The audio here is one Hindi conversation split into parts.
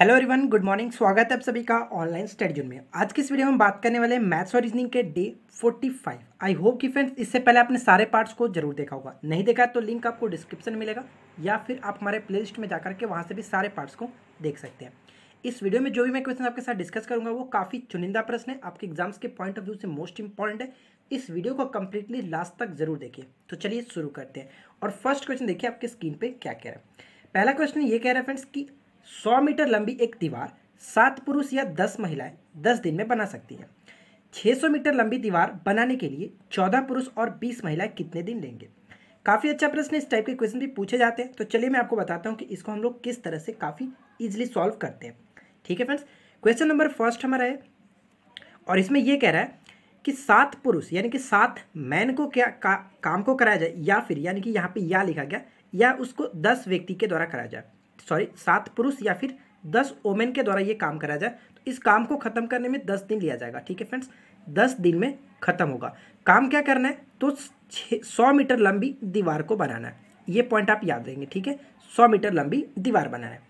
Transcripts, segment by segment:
हेलो एवरीवन गुड मॉर्निंग स्वागत है आप सभी का ऑनलाइन स्टडीजन में आज की इस वीडियो में हम बात करने वाले हैं मैथ्स और रीजनिंग के डे 45 आई होप कि फ्रेंड्स इससे पहले आपने सारे पार्ट्स को जरूर देखा होगा नहीं देखा तो लिंक आपको डिस्क्रिप्शन में मिलेगा या फिर आप हमारे प्ले में जाकर के वहाँ से भी सारे पार्ट्स को देख सकते हैं इस वीडियो में जो भी मैं क्वेश्चन आपके साथ डिस्कस करूंगा वो काफ़ी चुनिंदा प्रश्न है आपके एग्जाम्स के पॉइंट ऑफ व्यू से मोस्ट इंपॉर्टेंट है इस वीडियो को कंप्लीटली लास्ट तक जरूर देखिए तो चलिए शुरू करते हैं और फर्स्ट क्वेश्चन देखिए आपके स्क्रीन पर क्या कह रहा है पहला क्वेश्चन ये कह रहा है फ्रेंड्स कि सौ मीटर लंबी एक दीवार सात पुरुष या दस महिलाएं दस दिन में बना सकती हैं 600 मीटर लंबी दीवार बनाने के लिए 14 पुरुष और 20 महिलाएं कितने दिन लेंगे काफ़ी अच्छा प्रश्न इस टाइप के क्वेश्चन भी पूछे जाते हैं तो चलिए मैं आपको बताता हूँ कि इसको हम लोग किस तरह से काफ़ी ईजिली सॉल्व करते हैं ठीक है फ्रेंड्स क्वेश्चन नंबर फर्स्ट हमारा है और इसमें यह कह रहा है कि सात पुरुष यानी कि सात मैन को क्या का, काम को कराया जाए या फिर यानी कि यहाँ पे या लिखा गया या उसको दस व्यक्ति के द्वारा कराया जाए सॉरी सात पुरुष या फिर दस ओमेन के द्वारा ये काम कराया जाए तो इस काम को खत्म करने में दस दिन लिया जाएगा ठीक है फ्रेंड्स दस दिन में खत्म होगा काम क्या करना है तो सौ मीटर लंबी दीवार को बनाना है ये पॉइंट आप याद रहेंगे ठीक है सौ मीटर लंबी दीवार बनाना है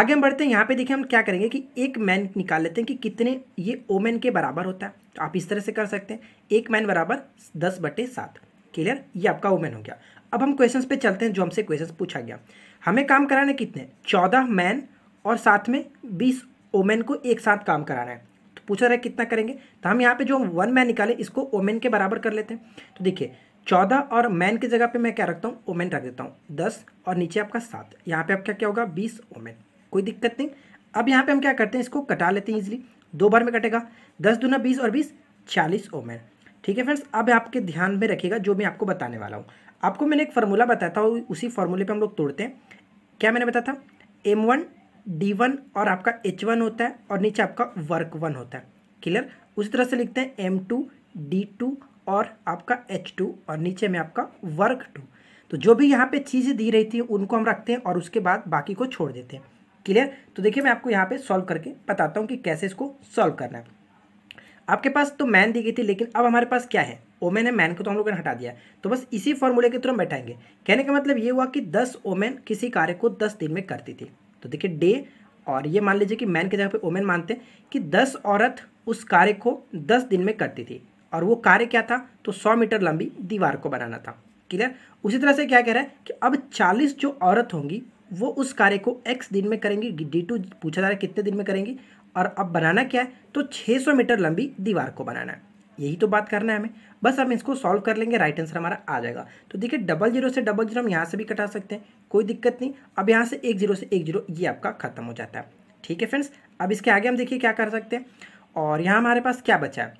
आगे हम बढ़ते हैं यहाँ पे देखिए हम क्या करेंगे कि एक मैन निकाल लेते हैं कि कितने ये ओमेन के बराबर होता है तो आप इस तरह से कर सकते हैं एक मैन बराबर दस बटे सात क्लियर ये आपका ओमेन हो गया अब हम क्वेश्चन पे चलते हैं जो हमसे क्वेश्चन पूछा गया हमें काम कराना कितने चौदह मैन और साथ में बीस ओमेन को एक साथ काम कराना है तो पूछा रहा है कितना करेंगे तो हम यहाँ पे जो वन मैन निकाले इसको ओमेन के बराबर कर लेते हैं तो देखिए चौदह और मैन की जगह पे मैं क्या रखता हूँ ओमेन रख देता हूँ दस और नीचे आपका सात यहाँ पे आपका क्या होगा बीस ओमेन कोई दिक्कत नहीं अब यहाँ पे हम क्या करते हैं इसको कटा लेते हैं इजिली दो बार में कटेगा दस दूना बीस और बीस चालीस ओमेन ठीक है फ्रेंड्स अब आपके ध्यान में रखिएगा जो मैं आपको बताने वाला हूँ आपको मैंने एक फार्मूला बताया था उसी फार्मूले पे हम लोग तोड़ते हैं क्या मैंने बताया था एम वन डी वन और आपका एच वन होता है और नीचे आपका वर्क वन होता है क्लियर उसी तरह से लिखते हैं एम टू डी टू और आपका एच टू और नीचे में आपका वर्क टू तो जो भी यहाँ पे चीज़ें दी रही थी उनको हम रखते हैं और उसके बाद बाकी को छोड़ देते हैं क्लियर तो देखिए मैं आपको यहाँ पे सॉल्व करके बताता हूँ कि कैसे इसको सॉल्व करना है आपके पास तो मैन दी गई थी लेकिन अब हमारे पास क्या है ओमेन है मैन को तो हम लोग ने हटा दिया तो बस इसी फॉर्मूले के थ्रू हम बैठाएंगे कहने का मतलब ये हुआ कि दस ओमेन किसी कार्य को दस दिन में करती थी तो देखिए डे और ये मान लीजिए कि मैन की जगह पे ओमेन मानते हैं कि दस औरत उस कार्य को दस दिन में करती थी और वो कार्य क्या था तो सौ मीटर लंबी दीवार को बनाना था क्लियर उसी तरह से क्या कह रहा है कि अब चालीस जो औरत होंगी वो उस कार्य को एक्स दिन में करेंगी डी टू पूछा जा रहा है कितने दिन में करेंगी और अब बनाना क्या है तो 600 मीटर लंबी दीवार को बनाना है यही तो बात करना है हमें बस हम इसको सॉल्व कर लेंगे राइट आंसर हमारा आ जाएगा तो देखिए डबल जीरो से डबल जीरो हम यहाँ से भी कटा सकते हैं कोई दिक्कत नहीं अब यहाँ से एक जीरो से एक जीरो ये आपका खत्म हो जाता है ठीक है फ्रेंड्स अब इसके आगे हम देखिए क्या कर सकते हैं और यहाँ हमारे पास क्या बचा है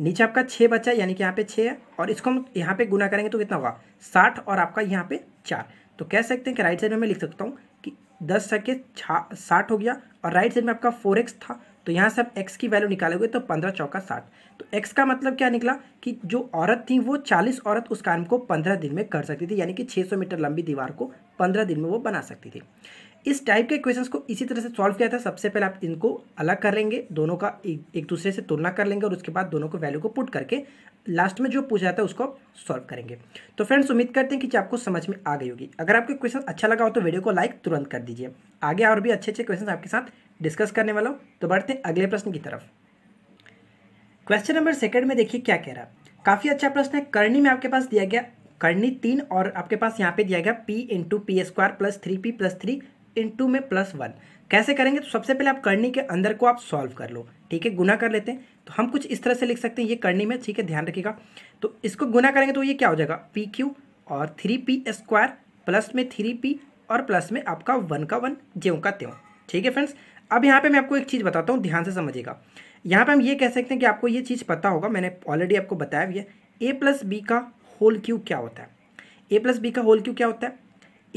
नीचे आपका छः बचा है यानी कि यहाँ पे छः है और इसको हम यहाँ पे गुना करेंगे तो कितना होगा साठ और आपका यहाँ पे चार तो कह सकते हैं कि राइट साइड में मैं लिख सकता हूँ कि दस सके छा साठ हो गया और राइट साइड में आपका फोर एक्स था तो यहाँ से आप एक्स की वैल्यू निकालोगे तो पंद्रह चौका साठ तो एक्स का मतलब क्या निकला कि जो औरत थी वो चालीस औरत उस काम को पंद्रह दिन में कर सकती थी यानी कि छः सौ मीटर लंबी दीवार को पंद्रह दिन में वो बना सकती थी इस टाइप के क्वेश्चंस को इसी तरह से सॉल्व किया था सबसे पहले आप इनको अलग कर लेंगे दोनों का एक, दूसरे से तुलना कर लेंगे और उसके बाद दोनों को वैल्यू को पुट करके लास्ट में जो पूछा जाता है उसको सॉल्व करेंगे तो फ्रेंड्स उम्मीद करते हैं कि आपको समझ में आ गई होगी अगर आपको क्वेश्चन अच्छा लगा हो तो वीडियो को लाइक तुरंत कर दीजिए आगे और भी अच्छे अच्छे क्वेश्चन आपके साथ डिस्कस करने वाला हूँ तो बढ़ते हैं अगले प्रश्न की तरफ क्वेश्चन नंबर सेकंड में देखिए क्या कह रहा है काफ़ी अच्छा प्रश्न है करनी में आपके पास दिया गया करनी तीन और आपके पास यहाँ पे दिया गया p into P square plus three P plus three into में प्लस वन कैसे करेंगे तो सबसे पहले आप करनी के अंदर को आप सॉल्व कर लो ठीक है गुना कर लेते हैं तो हम कुछ इस तरह से लिख सकते हैं ये करनी में ठीक है ध्यान रखिएगा तो इसको गुना करेंगे तो ये क्या हो जाएगा पी क्यू और थ्री पी स्क्वायर प्लस में थ्री पी और प्लस में आपका वन का वन ज्यों का त्यों ठीक है फ्रेंड्स अब यहाँ पे मैं आपको एक चीज़ बताता हूँ ध्यान से समझिएगा यहाँ पे हम ये कह सकते हैं कि आपको ये चीज़ पता होगा मैंने ऑलरेडी आपको बताया भी है ए प्लस बी का होल क्यूब क्या होता है ए प्लस बी का होल क्यूब क्या होता है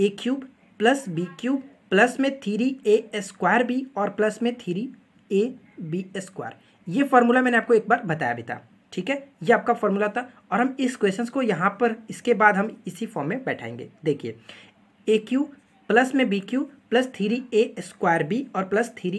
A cube plus B cube plus में थ्री ए स्क्वायर बी और प्लस में थ्री ए बी स्क्वायर ये फार्मूला मैंने आपको एक बार बताया भी था ठीक है ये आपका फॉर्मूला था और हम इस क्वेश्चन को यहाँ पर इसके बाद हम इसी फॉर्म में बैठाएंगे देखिए ए क्यूब प्लस में B Q plus three A square B और plus three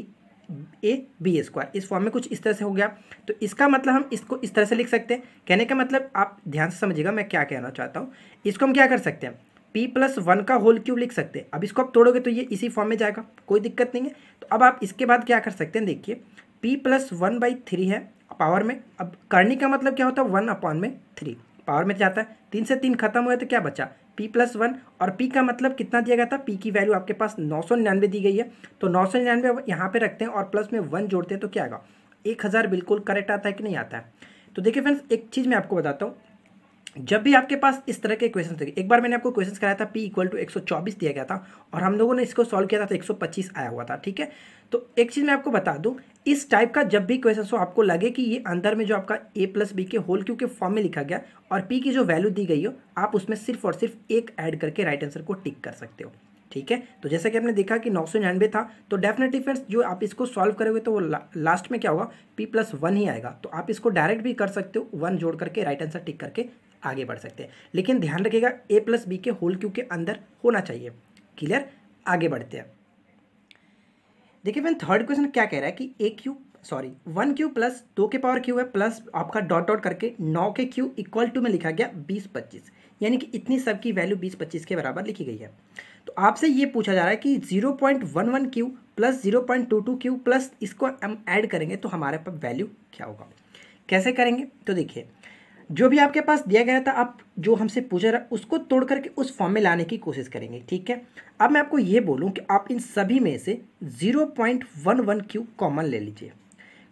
A B square इस फॉर्म में कुछ इस तरह से हो गया तो इसका मतलब हम इसको इस तरह से लिख सकते हैं कहने का मतलब आप ध्यान से समझिएगा मैं क्या कहना चाहता हूँ इसको हम क्या कर सकते हैं p प्लस वन का होल क्यूब लिख सकते हैं अब इसको आप तोड़ोगे तो ये इसी फॉर्म में जाएगा कोई दिक्कत नहीं है तो अब आप इसके बाद क्या कर सकते हैं देखिए p plus one by three है पावर में अब करनी का मतलब क्या होता है वन अपॉन में थ्री पावर में जाता है तीन से तीन खत्म हुआ तो क्या बचा पी प्लस वन और पी का मतलब कितना दिया गया था पी की वैल्यू आपके पास नौ सौ निन्यानवे दी गई है तो नौ सौ निन्यानवे यहाँ पर रखते हैं और प्लस में वन जोड़ते हैं तो क्या आएगा एक हज़ार बिल्कुल करेक्ट आता है कि नहीं आता है तो देखिए फ्रेंड्स एक चीज़ मैं आपको बताता हूँ जब भी आपके पास इस तरह के क्वेश्चन थे एक बार मैंने आपको क्वेश्चन कराया था पी इक्वल टू एक दिया गया था और हम लोगों ने इसको सॉल्व किया था तो 125 आया हुआ था ठीक है तो एक चीज़ मैं आपको बता दूं इस टाइप का जब भी क्वेश्चन हो आपको लगे कि ये अंदर में जो आपका ए प्लस बी के होल क्यू के फॉर्म में लिखा गया और पी की जो वैल्यू दी गई हो आप उसमें सिर्फ और सिर्फ एक ऐड करके राइट आंसर को टिक कर सकते हो ठीक है तो जैसा कि आपने देखा कि नौ था तो डेफिनेटली फ्रेंड्स जो आप इसको सॉल्व करोगे तो वो ला, लास्ट में क्या होगा पी प्लस वन ही आएगा तो आप इसको डायरेक्ट भी कर सकते हो वन जोड़ करके राइट आंसर टिक करके आगे बढ़ सकते हैं लेकिन ध्यान रखिएगा ए प्लस बी के होल क्यू के अंदर होना चाहिए क्लियर आगे बढ़ते हैं देखिए फिर थर्ड क्वेश्चन क्या कह रहा है कि A Q sorry one Q plus दो के पावर क्यू है प्लस आपका डॉट डॉट करके नौ के क्यू इक्वल टू में लिखा गया बीस पच्चीस यानी कि इतनी सब की वैल्यू बीस पच्चीस के बराबर लिखी गई है तो आपसे ये पूछा जा रहा है कि zero point one one Q plus zero point two two Q plus इसको हम ऐड करेंगे तो हमारे पास वैल्यू क्या होगा कैसे करेंगे तो देखिए जो भी आपके पास दिया गया था आप जो हमसे पूछा रहा उसको तोड़ करके उस फॉर्म में लाने की कोशिश करेंगे ठीक है अब मैं आपको ये बोलूँ कि आप इन सभी में से zero point one one Q common ले लीजिए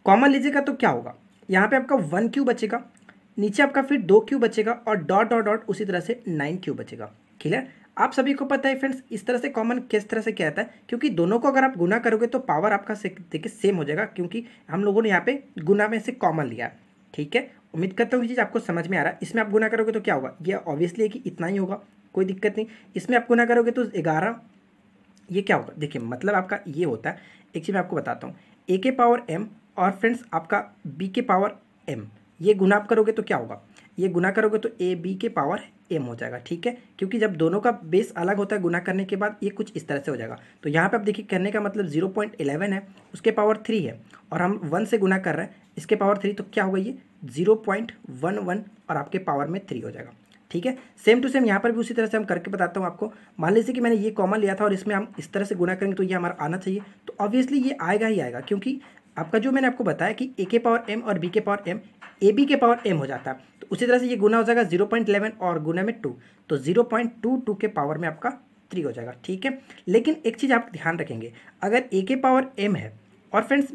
कॉमन लीजिएगा तो क्या होगा यहाँ पे आपका वन क्यू बचेगा नीचे आपका फिर दो क्यू बचेगा और डॉट डॉट डॉट उसी तरह से नाइन क्यू बचेगा क्लियर आप सभी को पता है फ्रेंड्स इस तरह से कॉमन किस तरह से क्या है क्योंकि दोनों को अगर आप गुना करोगे तो पावर आपका देखिए सेम हो जाएगा क्योंकि हम लोगों ने यहाँ पे गुना में से कॉमन लिया ठीक है उम्मीद करता हूँ चीज़ आपको समझ में आ रहा है इसमें आप गुना करोगे तो क्या होगा ये ऑब्वियसली है कि इतना ही होगा कोई दिक्कत नहीं इसमें आप गुना करोगे तो ग्यारह ये क्या होगा देखिए मतलब आपका ये होता है एक चीज़ मैं आपको बताता हूँ ए के पावर एम और फ्रेंड्स आपका बी के पावर एम ये गुना आप करोगे तो क्या होगा ये गुना करोगे तो ए बी के पावर एम हो जाएगा ठीक है क्योंकि जब दोनों का बेस अलग होता है गुना करने के बाद ये कुछ इस तरह से हो जाएगा तो यहाँ पे आप देखिए करने का मतलब जीरो पॉइंट इलेवन है उसके पावर थ्री है और हम वन से गुना कर रहे हैं इसके पावर थ्री तो क्या होगा ये जीरो पॉइंट वन वन और आपके पावर में थ्री हो जाएगा ठीक है सेम टू सेम यहाँ पर भी उसी तरह से हम करके बताता हूँ आपको मान लीजिए कि मैंने ये कॉमन लिया था और इसमें हम इस तरह से गुना करेंगे तो ये हमारा आना चाहिए तो ऑब्वियसली ये आएगा ही आएगा क्योंकि आपका जो मैंने आपको बताया कि ए के पावर एम और बी के पावर एम ए बी के पावर एम हो जाता है तो उसी तरह से ये गुना हो जाएगा जीरो पॉइंट इलेवन और गुना में टू तो जीरो पॉइंट टू टू के पावर में आपका थ्री हो जाएगा ठीक है लेकिन एक चीज़ आप ध्यान रखेंगे अगर ए के पावर एम है और फ्रेंड्स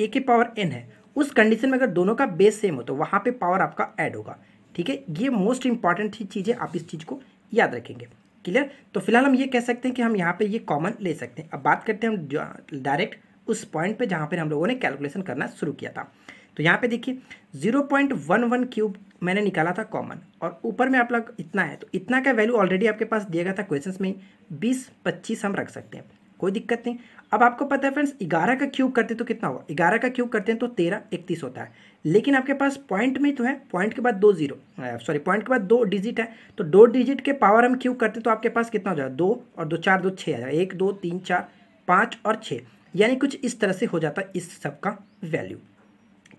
ए के पावर एन है उस कंडीशन में अगर दोनों का बेस सेम हो तो वहाँ पे पावर आपका ऐड होगा ठीक है ये मोस्ट इंपॉर्टेंट चीज़ है आप इस चीज़ को याद रखेंगे क्लियर तो फिलहाल हम ये कह सकते हैं कि हम यहाँ पे ये कॉमन ले सकते हैं अब बात करते हैं हम डायरेक्ट उस पॉइंट पे जहाँ पर हम लोगों ने कैलकुलेशन करना शुरू किया था तो यहाँ पे देखिए वन क्यूब मैंने निकाला था कॉमन और ऊपर में आप लोग इतना है तो इतना का वैल्यू ऑलरेडी आपके पास दिया गया था क्वेश्चन में बीस पच्चीस हम रख सकते हैं कोई दिक्कत नहीं अब आपको पता है फ्रेंड्स ग्यारह का क्यूब करते तो कितना होगा ग्यारह का क्यूब करते हैं तो तेरह इकतीस होता है लेकिन आपके पास पॉइंट में तो है पॉइंट के बाद दो जीरो सॉरी पॉइंट के बाद दो डिजिट है तो दो डिजिट के पावर हम क्यूब करते तो आपके पास कितना हो जाएगा दो और दो चार दो छः आ जाएगा एक दो तीन चार पाँच और छः यानी कुछ इस तरह से हो जाता है इस सब का वैल्यू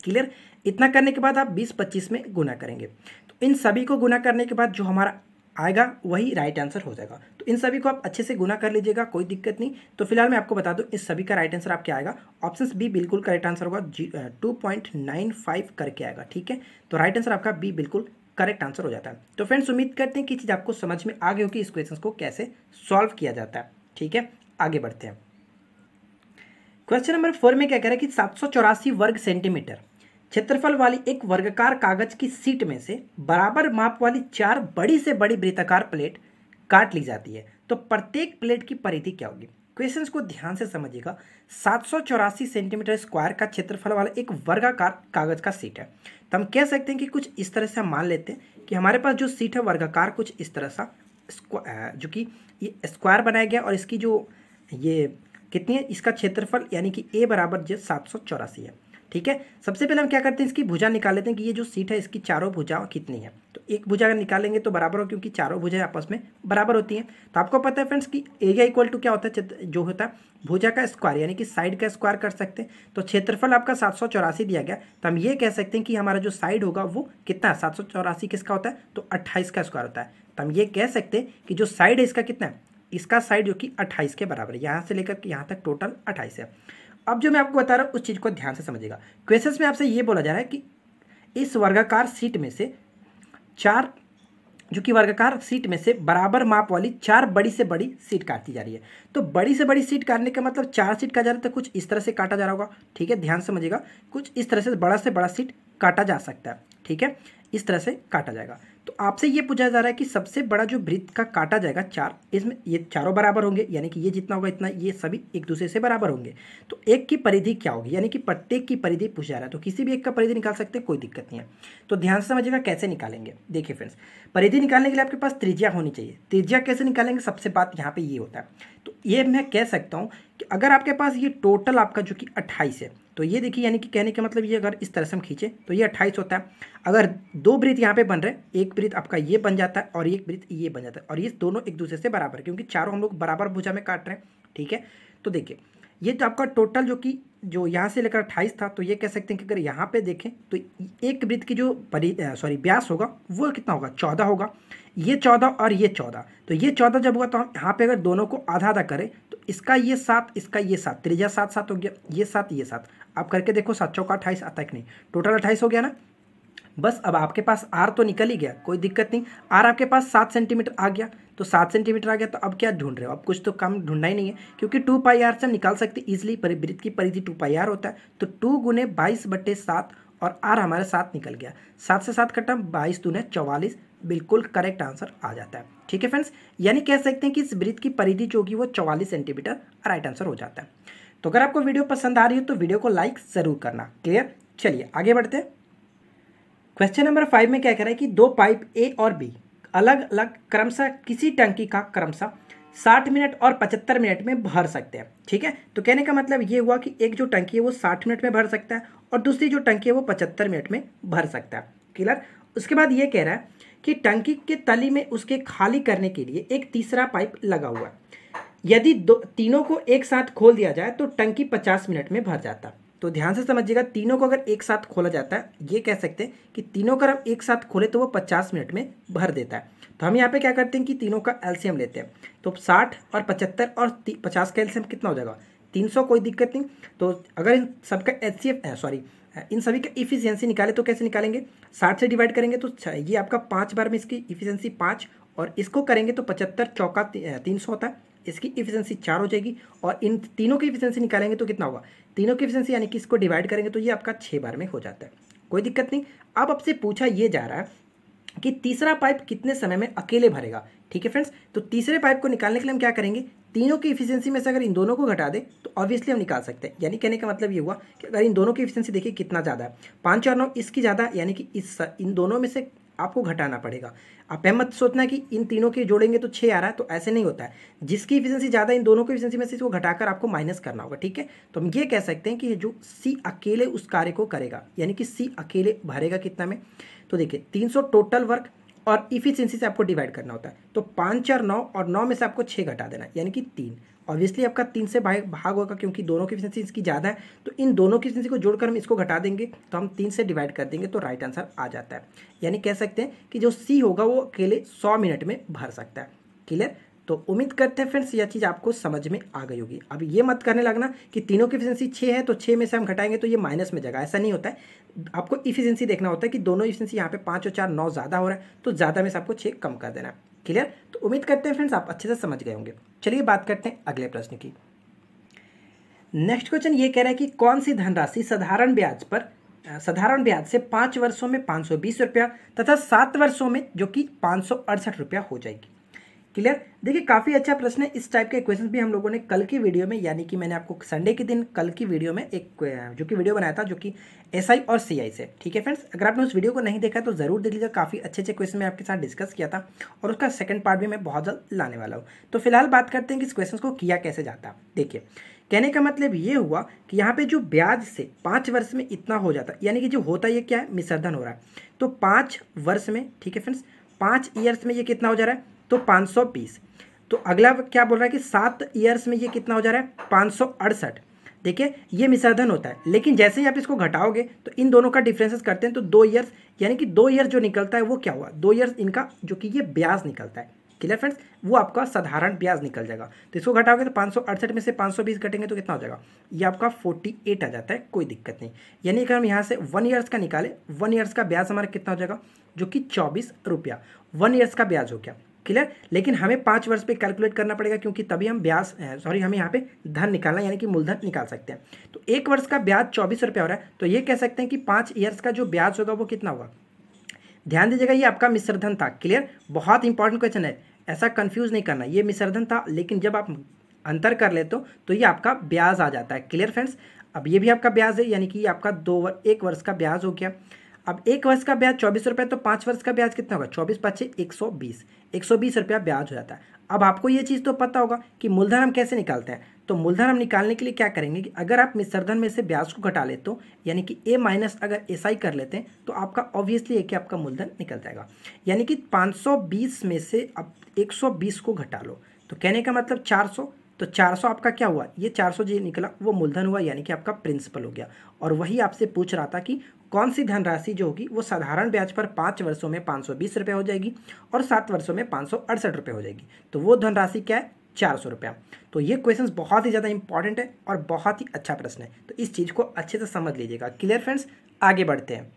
क्लियर इतना करने के बाद आप बीस पच्चीस में गुना करेंगे तो इन सभी को गुना करने के बाद जो हमारा आएगा वही राइट आंसर हो जाएगा तो इन सभी को आप अच्छे से गुना कर लीजिएगा कोई दिक्कत नहीं तो फिलहाल मैं आपको बता दूं इस सभी का राइट आंसर आपके आएगा ऑप्शन बी बिल्कुल करेक्ट आंसर होगा जी टू पॉइंट नाइन फाइव करके आएगा ठीक है तो राइट आंसर आपका बी बिल्कुल करेक्ट आंसर हो जाता है तो फ्रेंड्स उम्मीद करते हैं कि चीज़ आपको समझ में आ गई होगी इस क्वेश्चन को कैसे सॉल्व किया जाता है ठीक है आगे बढ़ते हैं क्वेश्चन नंबर फोर में क्या कह रहा है कि सात वर्ग सेंटीमीटर क्षेत्रफल वाली एक वर्गकार कागज की सीट में से बराबर माप वाली चार बड़ी से बड़ी वृत्ताकार प्लेट काट ली जाती है तो प्रत्येक प्लेट की परिधि क्या होगी क्वेश्चन को ध्यान से समझिएगा सात सेंटीमीटर स्क्वायर का क्षेत्रफल वाला एक वर्गाकार कागज का सीट है तो हम कह सकते हैं कि कुछ इस तरह से हम मान लेते हैं कि हमारे पास जो सीट है वर्गाकार कुछ इस तरह सा जो कि ये स्क्वायर बनाया गया और इसकी जो ये कितनी है इसका क्षेत्रफल यानी कि ए बराबर जो सात है ठीक है सबसे पहले हम क्या करते हैं इसकी भुजा निकाल लेते हैं कि ये जो सीट है इसकी चारों भुजा कितनी है तो एक भुजा अगर निकालेंगे तो बराबर हो क्योंकि चारों भुजाएं आपस में बराबर होती हैं तो आपको पता है फ्रेंड्स कि एरिया इक्वल टू क्या होता है जो होता है भुजा का स्क्वायर यानी कि साइड का स्क्वायर कर सकते हैं तो क्षेत्रफल आपका सात सौ चौरासी दिया गया तो हम ये कह सकते हैं कि हमारा जो साइड होगा वो कितना है सात सौ चौरासी किसका होता है तो अट्ठाईस का स्क्वायर होता है तो हम ये कह सकते हैं कि जो साइड है इसका कितना है इसका साइड जो कि अट्ठाईस के बराबर है यहाँ से लेकर यहाँ तक टोटल अट्ठाईस है अब जो मैं आपको बता रहा हूँ उस चीज़ को ध्यान से समझिएगा क्वेश्चन में आपसे ये बोला जा रहा है कि इस वर्गाकार सीट में से चार जो कि वर्गाकार सीट में से बराबर माप वाली चार बड़ी से बड़ी सीट काटती जा रही है तो बड़ी से बड़ी सीट काटने का मतलब चार सीट का जा रहा है तो कुछ इस तरह से काटा जा रहा होगा ठीक है ध्यान समझिएगा कुछ इस तरह से बड़ा से बड़ा सीट काटा जा सकता है ठीक है इस तरह से काटा जाएगा तो आपसे ये पूछा जा रहा है कि सबसे बड़ा जो वृत्त का काटा जाएगा चार इसमें ये चारों बराबर होंगे यानी कि ये जितना होगा इतना ये सभी एक दूसरे से बराबर होंगे तो एक की परिधि क्या होगी यानी कि प्रत्येक की परिधि पूछा जा रहा है तो किसी भी एक का परिधि निकाल सकते हैं कोई दिक्कत नहीं है तो ध्यान से समझिएगा कैसे निकालेंगे देखिए फ्रेंड्स परिधि निकालने के लिए आपके पास त्रिज्या होनी चाहिए त्रिज्या कैसे निकालेंगे सबसे बात यहाँ पर ये होता है तो ये मैं कह सकता हूँ कि अगर आपके पास ये टोटल आपका जो कि अट्ठाईस है तो ये देखिए यानी कि कहने का मतलब ये अगर इस तरह से हम खींचे तो ये अट्ठाईस होता है अगर दो ब्रीथ यहाँ पे बन रहे एक ब्रीथ आपका ये बन जाता है और एक ब्रीथ ये बन जाता है और ये दोनों एक दूसरे से बराबर क्योंकि चारों हम लोग बराबर भूजा में काट रहे हैं ठीक है तो देखिए ये तो आपका टोटल जो कि जो यहाँ से लेकर अट्ठाईस था तो ये कह सकते हैं कि अगर यहाँ पे देखें तो एक वृत्त की जो परि सॉरी ब्यास होगा वो कितना होगा चौदह होगा ये चौदह और ये चौदह तो ये चौदह जब हुआ तो हम यहाँ पे अगर दोनों को आधा आधा करें तो इसका ये सात इसका ये सात त्रिजा सात सात हो गया ये सात ये सात आप करके देखो सात चौका अट्ठाईस आता है कि नहीं टोटल अट्ठाईस हो गया ना बस अब आपके पास आर तो निकल ही गया कोई दिक्कत नहीं आर आपके पास सात सेंटीमीटर आ गया तो सात सेंटीमीटर आ गया तो अब क्या ढूंढ रहे हो अब कुछ तो कम ढूंढना ही नहीं है क्योंकि टू पाई आर से निकाल सकते इजिली परिवृत्त की परिधि टू पाई आर होता है तो टू गुने बाईस बटे सात और आर हमारे साथ निकल गया सात से सात कटा बाईस दूने चौवालीस बिल्कुल करेक्ट आंसर आ जाता है ठीक है फ्रेंड्स यानी कह सकते हैं कि इस वृत्त की परिधि जो होगी वो चौवालीस सेंटीमीटर राइट आंसर हो जाता है तो अगर आपको वीडियो पसंद आ रही हो तो वीडियो को लाइक ज़रूर करना क्लियर चलिए आगे बढ़ते हैं क्वेश्चन नंबर फाइव में क्या कह रहा है कि दो पाइप ए और बी अलग अलग क्रमशः किसी टंकी का क्रमशः साठ मिनट और पचहत्तर मिनट में भर सकते हैं ठीक है तो कहने का मतलब ये हुआ कि एक जो टंकी है वो साठ मिनट में भर सकता है और दूसरी जो टंकी है वो पचहत्तर मिनट में भर सकता है क्लियर उसके बाद ये कह रहा है कि टंकी के तली में उसके खाली करने के लिए एक तीसरा पाइप लगा हुआ है यदि दो तीनों को एक साथ खोल दिया जाए तो टंकी पचास मिनट में भर जाता तो ध्यान से समझिएगा तीनों को अगर एक साथ खोला जाता है ये कह सकते हैं कि तीनों अगर हम एक साथ खोले तो वो पचास मिनट में भर देता है तो हम यहाँ पे क्या करते हैं कि तीनों का एल्सियम लेते हैं तो साठ और पचहत्तर और पचास का एल्सियम कितना हो जाएगा तीन सौ कोई दिक्कत नहीं तो अगर इन सबका एच सी एफ सॉरी इन सभी का इफिशियंसी निकाले तो कैसे निकालेंगे साठ से डिवाइड करेंगे तो ये आपका पाँच बार में इसकी इफिशियंसी पाँच और इसको करेंगे तो पचहत्तर चौका तीन सौ होता है इसकी इफिशियंसी चार हो जाएगी और इन तीनों की इफिशियंसी निकालेंगे तो कितना होगा तीनों की इफिशियंसी यानी कि इसको डिवाइड करेंगे तो ये आपका छः बार में हो जाता है कोई दिक्कत नहीं अब आपसे पूछा ये जा रहा है कि तीसरा पाइप कितने समय में अकेले भरेगा ठीक है फ्रेंड्स तो तीसरे पाइप को निकालने के लिए हम क्या करेंगे तीनों की इफिशियंसी में से अगर इन दोनों को घटा दे तो ऑब्वियसली हम निकाल सकते हैं यानी कहने का मतलब ये हुआ कि अगर इन दोनों की इफिशियंसी देखिए कितना ज़्यादा है पाँच चार नौ इसकी ज़्यादा यानी कि इस इन दोनों में से आपको घटाना पड़ेगा आप यह मत सोचना कि इन तीनों के जोड़ेंगे तो छः आ रहा है तो ऐसे नहीं होता है जिसकी इफिशियंसी ज़्यादा इन दोनों की इफिशियंसी में से इसको घटाकर आपको माइनस करना होगा ठीक है तो हम ये कह सकते हैं कि जो सी अकेले उस कार्य को करेगा यानी कि सी अकेले भरेगा कितना में तो देखिए 300 टोटल वर्क और इफिशियंसी से आपको डिवाइड करना होता है तो पाँच चार नौ और नौ में से आपको छः घटा देना यानी कि तीन ऑब्वियसली आपका तीन से भाग भाग होगा क्योंकि दोनों की इफिशियंसी इसकी ज़्यादा है तो इन दोनों की इफिशियंसी को जोड़कर हम इसको घटा देंगे तो हम तीन से डिवाइड कर देंगे तो राइट आंसर आ जाता है यानी कह सकते हैं कि जो सी होगा वो अकेले सौ मिनट में भर सकता है क्लियर तो उम्मीद करते हैं फ्रेंड्स यह चीज़ आपको समझ में आ गई होगी अब ये मत करने लगना कि तीनों की एफिशिएंसी छः है तो छः में से हम घटाएंगे तो ये माइनस में जगह ऐसा नहीं होता है आपको इफिशियंसी देखना होता है कि दोनों इफिशियंसी यहाँ पे पाँच और चार नौ ज़्यादा हो रहा है तो ज़्यादा में से आपको छः कम कर देना क्लियर तो उम्मीद करते हैं फ्रेंड्स आप अच्छे से समझ गए होंगे चलिए बात करते हैं अगले प्रश्न की नेक्स्ट क्वेश्चन ये कह रहा है कि कौन सी धनराशि साधारण ब्याज पर साधारण ब्याज से पाँच वर्षों में पाँच सौ बीस रुपया तथा सात वर्षों में जो कि पाँच सौ अड़सठ रुपया हो जाएगी क्लियर देखिए काफ़ी अच्छा प्रश्न है इस टाइप के क्वेश्चन भी हम लोगों ने कल की वीडियो में यानी कि मैंने आपको संडे के दिन कल की वीडियो में एक जो कि वीडियो बनाया था जो कि एस और सी से ठीक है फ्रेंड्स अगर आपने उस वीडियो को नहीं देखा तो ज़रूर देख लीजिएगा काफ़ी अच्छे अच्छे क्वेश्चन में आपके साथ डिस्कस किया था और उसका सेकंड पार्ट भी मैं बहुत जल्द लाने वाला हूँ तो फिलहाल बात करते हैं कि इस क्वेश्चन को किया कैसे जाता देखिए कहने का मतलब ये हुआ कि यहाँ पे जो ब्याज से पाँच वर्ष में इतना हो जाता है यानी कि जो होता है क्या है मिसर्धन हो रहा है तो पाँच वर्ष में ठीक है फ्रेंड्स पाँच ईयर्स में ये कितना हो जा रहा है तो पाँच सौ बीस तो अगला क्या बोल रहा है कि सात ईयर्स में ये कितना हो जा रहा है पाँच सौ अड़सठ देखिए ये मिसर्धन होता है लेकिन जैसे ही आप इसको घटाओगे तो इन दोनों का डिफ्रेंसेस करते हैं तो दो ईयर्स यानी कि दो ईयर जो निकलता है वो क्या हुआ दो ईयर्स इनका जो कि ये ब्याज निकलता है क्लियर फ्रेंड्स वो आपका साधारण ब्याज निकल जाएगा तो इसको घटाओगे तो पाँच में से 520 घटेंगे तो कितना हो जाएगा ये आपका 48 आ जाता है कोई दिक्कत नहीं यानी कि हम यहाँ से वन ईयर्स का निकाले वन ईयर्स का ब्याज हमारा कितना हो जाएगा जो कि चौबीस रुपया वन ईयर्स का ब्याज हो गया क्लियर लेकिन हमें पाँच वर्ष पे कैलकुलेट करना पड़ेगा क्योंकि तभी हम ब्याज सॉरी हमें यहाँ पे धन निकालना यानी कि मूलधन निकाल सकते हैं तो एक वर्ष का ब्याज चौबीस रुपये हो रहा है तो ये कह सकते हैं कि पाँच ईयर्स का जो ब्याज होगा वो कितना होगा ध्यान दीजिएगा ये आपका मिश्रधन था क्लियर बहुत इंपॉर्टेंट क्वेश्चन है ऐसा कन्फ्यूज़ नहीं करना ये मिश्रधन था लेकिन जब आप अंतर कर लेते हो तो ये आपका ब्याज आ जाता है क्लियर फ्रेंड्स अब ये भी आपका ब्याज है यानी कि ये आपका दो वर, एक वर्ष का ब्याज हो गया अब एक वर्ष का ब्याज चौबीस रुपये तो पाँच वर्ष का ब्याज कितना होगा चौबीस पाँच एक सौ बीस एक सौ बीस रुपया ब्याज हो जाता है अब आपको ये चीज़ तो पता होगा कि मूलधन हम कैसे निकालते हैं तो मूलधन हम निकालने के लिए क्या करेंगे कि अगर आप मिसरधन में से ब्याज को घटा लेते हो यानी कि ए माइनस अगर एस आई कर लेते हैं तो आपका ऑब्वियसली है कि आपका मूलधन निकल जाएगा यानी कि 520 में से आप 120 को घटा लो तो कहने का मतलब 400 तो 400 आपका क्या हुआ ये 400 जी निकला वो मूलधन हुआ यानी कि आपका प्रिंसिपल हो गया और वही आपसे पूछ रहा था कि कौन सी धनराशि जो होगी वो साधारण ब्याज पर पाँच वर्षों में पाँच सौ बीस रुपये हो जाएगी और सात वर्षों में पाँच सौ अड़सठ रुपये हो जाएगी तो वो धनराशि क्या है चार सौ रुपया तो ये क्वेश्चन बहुत ही ज़्यादा इंपॉर्टेंट है और बहुत ही अच्छा प्रश्न है तो इस चीज़ को अच्छे से समझ लीजिएगा क्लियर फ्रेंड्स आगे बढ़ते हैं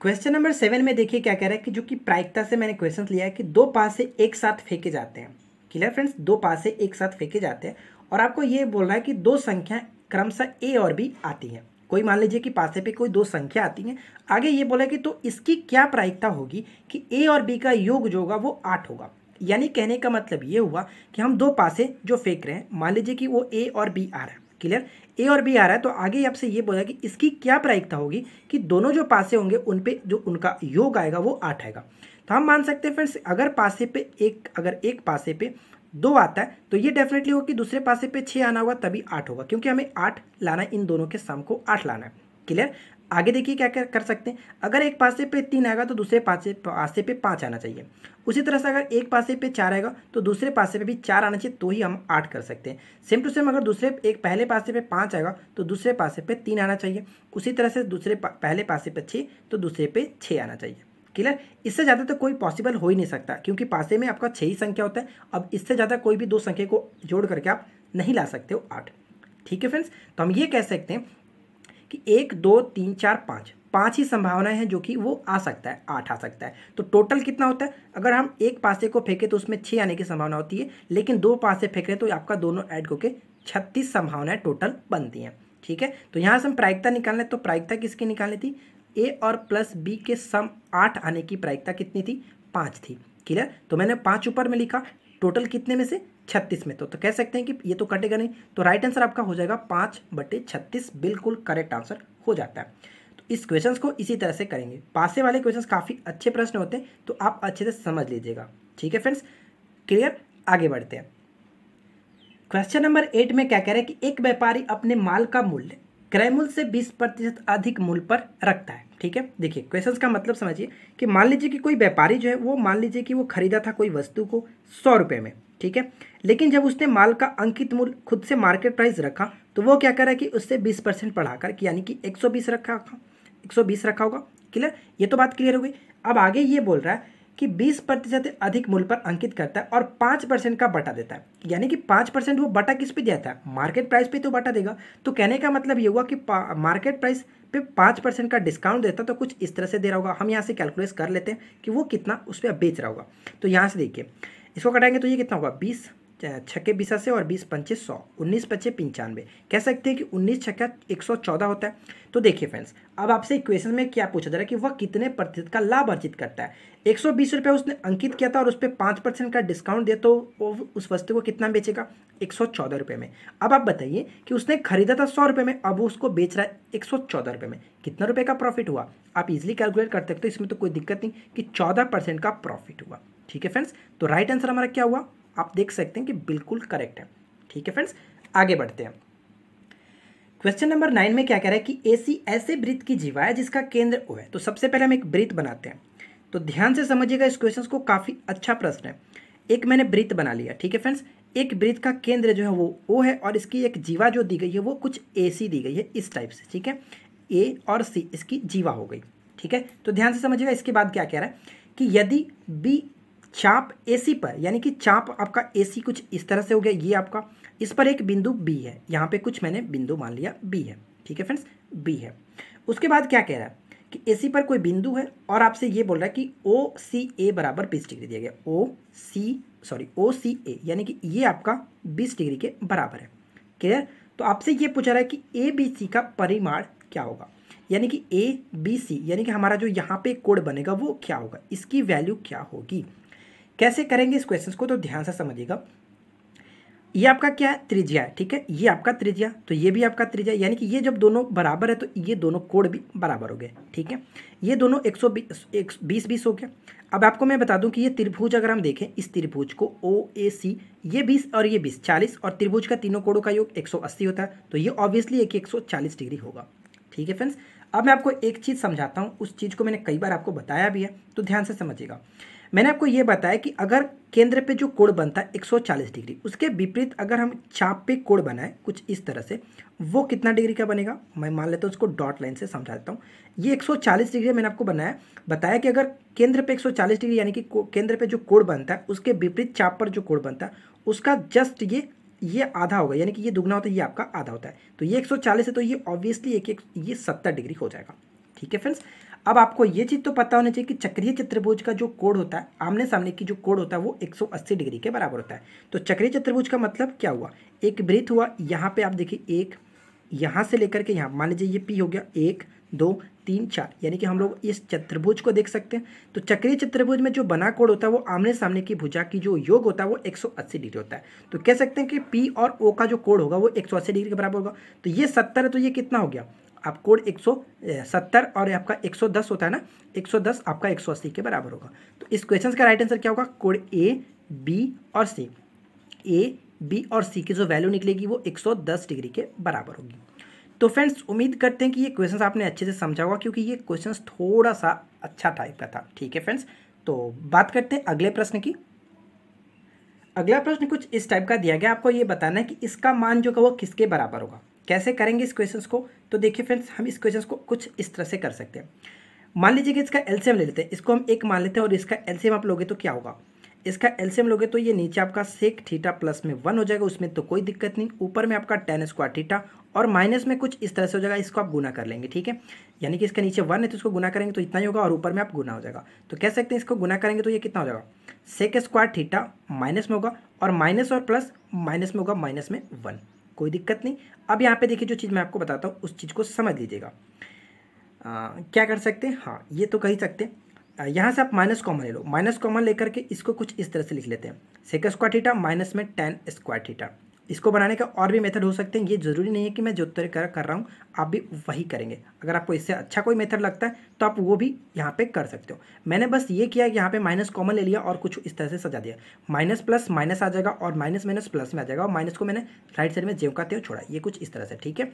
क्वेश्चन नंबर सेवन में देखिए क्या कह रहा है कि जो कि प्रायिकता से मैंने क्वेश्चन लिया है कि दो पासे एक साथ फेंके जाते हैं क्लियर फ्रेंड्स दो पास से एक साथ फेंके जाते हैं और आपको ये बोल रहा है कि दो संख्या क्रमशः ए और बी आती हैं कोई मान लीजिए कि पासे पे कोई दो संख्या आती है आगे ये बोला कि तो इसकी क्या प्रायिकता होगी कि ए और बी का योग जो होगा वो आठ होगा यानी कहने का मतलब ये हुआ कि हम दो पासे जो फेंक रहे हैं मान लीजिए कि वो ए और बी आ रहा है क्लियर ए और बी आ रहा है तो आगे आपसे ये बोला कि इसकी क्या प्रायिकता होगी कि दोनों जो पासे होंगे उन पर जो उनका योग आएगा वो आठ आएगा तो हम मान सकते हैं फ्रेंड्स अगर पासे पे एक अगर एक पासे पे दो आता है तो ये डेफिनेटली होगा कि दूसरे पासे पे छः आना होगा तभी आठ होगा क्योंकि हमें आठ लाना है इन दोनों के सम को आठ लाना है क्लियर आगे देखिए क्या क्या कर सकते हैं अगर एक पासे पे तीन आएगा तो दूसरे पासे पासे पे पाँच आना चाहिए उसी तरह से अगर एक पासे पे चार आएगा तो दूसरे पासे पे भी चार आना चाहिए तो ही हम आठ कर सकते हैं सेम टू सेम अगर दूसरे एक पहले पासे पे पाँच आएगा तो दूसरे पासे पे तीन आना चाहिए उसी तरह से दूसरे पहले पासे पे छः तो दूसरे पे छः आना चाहिए क्लियर इससे ज़्यादा तो कोई पॉसिबल हो ही नहीं सकता क्योंकि पासे में आपका छः ही संख्या होता है अब इससे ज़्यादा कोई भी दो संख्या को जोड़ करके आप नहीं ला सकते हो आठ ठीक है फ्रेंड्स तो हम ये कह सकते हैं कि एक दो तीन चार पाँच पांच ही संभावनाएं हैं जो कि वो आ सकता है आठ आ सकता है तो टोटल कितना होता है अगर हम एक पासे को फेंके तो उसमें छः आने की संभावना होती है लेकिन दो पासे फेंक रहे तो आपका दोनों ऐड करके छत्तीस संभावनाएं टोटल बनती हैं ठीक है तो यहाँ से हम प्रायिकता निकालने तो प्रायिकता किसकी निकालनी थी ए और प्लस बी के सम आठ आने की प्रायिकता कितनी थी पाँच थी क्लियर तो मैंने पाँच ऊपर में लिखा टोटल कितने में से छत्तीस में तो, तो कह सकते हैं कि ये तो कटेगा नहीं तो राइट आंसर आपका हो जाएगा पाँच बटे छत्तीस बिल्कुल करेक्ट आंसर हो जाता है तो इस क्वेश्चन को इसी तरह से करेंगे पासे वाले क्वेश्चन काफ़ी अच्छे प्रश्न होते हैं तो आप अच्छे से समझ लीजिएगा ठीक है फ्रेंड्स क्लियर आगे बढ़ते हैं क्वेश्चन नंबर एट में क्या कह रहे हैं कि एक व्यापारी अपने माल का मूल्य क्रय मूल्य से 20 प्रतिशत अधिक मूल्य पर रखता है ठीक है देखिए क्वेश्चन का मतलब समझिए कि मान लीजिए कि कोई व्यापारी जो है वो मान लीजिए कि वो खरीदा था कोई वस्तु को सौ रुपये में ठीक है लेकिन जब उसने माल का अंकित मूल्य खुद से मार्केट प्राइस रखा तो वो क्या कर रहा है कि उससे 20 परसेंट बढ़ाकर यानी कि 120 रखा होगा 120 रखा होगा क्लियर ये तो बात क्लियर हो गई अब आगे ये बोल रहा है कि 20 प्रतिशत अधिक मूल्य पर अंकित करता है और 5 परसेंट का बटा देता है यानी कि 5 परसेंट वो बटा किस पे देता है मार्केट प्राइस पे तो बटा देगा तो कहने का मतलब ये हुआ कि मार्केट प्राइस पे पाँच परसेंट का डिस्काउंट देता तो कुछ इस तरह से दे रहा होगा हम यहाँ से कैलकुलेट कर लेते हैं कि वो कितना उस पर बेच रहा होगा तो यहाँ से देखिए इसको कटाएंगे तो ये कितना होगा बीस छक्के बीसा से और बीस पंचे सौ उन्नीस पच्चे पंचानवे कह सकते हैं कि उन्नीस छक्का एक सौ चौदह होता है तो देखिए फ्रेंड्स अब आपसे इक्वेशन में क्या पूछा जा रहा है कि वह कितने प्रतिशत का लाभ अर्जित करता है एक सौ बीस रुपये उसने अंकित किया था और उस पर पाँच परसेंट का डिस्काउंट दिया तो वो उस वस्तु को कितना बेचेगा एक सौ चौदह रुपये में अब आप बताइए कि उसने खरीदा था सौ रुपये में अब वो उसको बेच रहा है एक सौ चौदह रुपये में कितना रुपये का प्रॉफिट हुआ आप इजिली कैलकुलेट कर सकते हो इसमें तो कोई दिक्कत नहीं कि चौदह परसेंट का प्रॉफिट हुआ ठीक है फ्रेंड्स तो राइट आंसर हमारा क्या हुआ आप देख सकते हैं कि बिल्कुल करेक्ट है ठीक है फ्रेंड्स आगे बढ़ते हैं क्वेश्चन नंबर नाइन में क्या कह रहा है कि एसी ऐसे वृत्त की जीवा है जिसका केंद्र ओ है तो सबसे पहले हम एक वृत्त बनाते हैं तो ध्यान से समझिएगा इस क्वेश्चन को काफ़ी अच्छा प्रश्न है एक मैंने वृत्त बना लिया ठीक है फ्रेंड्स एक वृत्त का केंद्र जो है वो ओ है और इसकी एक जीवा जो दी गई है वो कुछ ए सी दी गई है इस टाइप से ठीक है ए और सी इसकी जीवा हो गई ठीक है तो ध्यान से समझिएगा इसके बाद क्या कह रहा है कि यदि बी चाप एसी पर यानी कि चाप आपका एसी कुछ इस तरह से हो गया ये आपका इस पर एक बिंदु बी है यहाँ पे कुछ मैंने बिंदु मान लिया बी है ठीक है फ्रेंड्स बी है उसके बाद क्या कह रहा है कि ए पर कोई बिंदु है और आपसे ये बोल रहा है कि ओ सी ए बराबर बीस डिग्री दिया गया ओ सी सॉरी ओ सी ए यानी कि ये आपका बीस डिग्री के बराबर है क्लियर तो आपसे ये पूछा रहा है कि ए बी सी का परिमाण क्या होगा यानी कि ए बी सी यानी कि हमारा जो यहाँ पे कोड बनेगा वो क्या होगा इसकी वैल्यू क्या होगी कैसे करेंगे इस क्वेश्चन को तो ध्यान से समझिएगा ये आपका क्या है त्रिज्या है ठीक है ये आपका त्रिज्या तो ये भी आपका त्रिज्या यानी कि ये जब दोनों बराबर है तो ये दोनों कोड भी बराबर हो गए ठीक है ये दोनों एक सौ बीस बीस हो गया अब आपको मैं बता दूं कि ये त्रिभुज अगर हम देखें इस त्रिभुज को ओ ए सी ये बीस और ये बीस चालीस और त्रिभुज का तीनों कोडों का योग एक सौ अस्सी होता है तो ये ऑब्वियसली एक एक सौ चालीस डिग्री होगा ठीक है फ्रेंड्स अब मैं आपको एक चीज़ समझाता हूँ उस चीज़ को मैंने कई बार आपको बताया भी है तो ध्यान से समझिएगा मैंने आपको ये बताया कि अगर केंद्र पे जो कोण बनता है 140 डिग्री उसके विपरीत अगर हम चाप पे कोण बनाए कुछ इस तरह से वो कितना डिग्री का बनेगा मैं मान लेता हूँ उसको डॉट लाइन से समझा देता हूँ ये 140 डिग्री मैंने आपको बनाया बताया कि अगर केंद्र पे 140 डिग्री यानी कि केंद्र पे जो कोण बनता है उसके विपरीत चाप पर जो कोड बनता है उसका जस्ट ये ये आधा होगा यानी कि ये दुगना होता है ये आपका आधा होता है तो ये एक है तो ये ऑब्वियसली एक ये सत्तर डिग्री हो जाएगा ठीक है फ्रेंड्स अब आपको ये चीज़ तो पता होना चाहिए कि चक्रीय चतुर्भुज का जो कोड होता है आमने सामने की जो कोड होता है वो 180 डिग्री के बराबर होता है तो चक्रीय चतुर्भुज का मतलब क्या हुआ एक ब्रीथ हुआ यहाँ पे आप देखिए एक यहाँ से लेकर के यहाँ मान लीजिए ये पी हो गया एक दो तीन चार यानी कि हम लोग इस चतुर्भुज को देख सकते हैं तो चक्रीय चतुर्भुज में जो बना कोड होता है वो आमने सामने की भुजा की जो योग होता है वो 180 डिग्री होता है तो कह सकते हैं कि पी और ओ का जो कोड होगा वो 180 डिग्री के बराबर होगा तो ये सत्तर है तो ये कितना हो गया आप कोड 170 और आपका 110 होता है ना 110 आपका 180 के बराबर होगा तो इस क्वेश्चन का राइट आंसर क्या होगा कोड ए बी और सी ए बी और सी की जो वैल्यू निकलेगी वो 110 डिग्री के बराबर होगी तो फ्रेंड्स उम्मीद करते हैं कि ये क्वेश्चन आपने अच्छे से समझा होगा क्योंकि ये क्वेश्चन थोड़ा सा अच्छा टाइप का था ठीक है फ्रेंड्स तो बात करते हैं अगले प्रश्न की अगला प्रश्न कुछ इस टाइप का दिया गया आपको ये बताना है कि इसका मान जो होगा वो किसके बराबर होगा कैसे करेंगे इस क्वेश्चन को तो देखिए फ्रेंड्स हम इस क्वेश्चन को कुछ इस तरह से कर सकते हैं मान लीजिए कि इसका एल्सियम ले लेते हैं इसको हम एक मान लेते हैं और इसका एल्सियम आप लोगे तो क्या होगा इसका एल्सियम लोगे तो ये नीचे आपका सेक थीटा प्लस में वन हो जाएगा उसमें तो कोई दिक्कत नहीं ऊपर में आपका टेन स्क्वायर थीटा और माइनस में कुछ इस तरह से हो जाएगा इसको आप गुना कर लेंगे ठीक है यानी कि इसके नीचे वन है तो इसको गुना करेंगे तो इतना ही होगा और ऊपर में आप गुना हो जाएगा तो कह सकते हैं इसको गुना करेंगे तो ये कितना हो जाएगा सेक स्क्वायर थीटा माइनस में होगा और माइनस और प्लस माइनस में होगा माइनस में वन कोई दिक्कत नहीं अब यहाँ पे देखिए जो चीज़ मैं आपको बताता हूँ उस चीज़ को समझ लीजिएगा क्या कर सकते हैं हाँ ये तो कह सकते हैं यहाँ से आप माइनस कॉमन ले लो माइनस कॉमन लेकर के इसको कुछ इस तरह से लिख लेते हैं सेक स्क्वायर थीटा माइनस में टेन स्क्वायर थीटा इसको बनाने का और भी मेथड हो सकते हैं ये ज़रूरी नहीं है कि मैं जो तरीका कर रहा हूँ आप भी वही करेंगे अगर आपको इससे अच्छा कोई मेथड लगता है तो आप वो भी यहाँ पे कर सकते हो मैंने बस ये किया कि यहाँ पे माइनस कॉमन ले लिया और कुछ इस तरह से सजा दिया माइनस प्लस माइनस आ जाएगा और माइनस माइनस प्लस में आ जाएगा और माइनस को मैंने राइट साइड में जेव का तेव छोड़ा ये कुछ इस तरह से ठीक है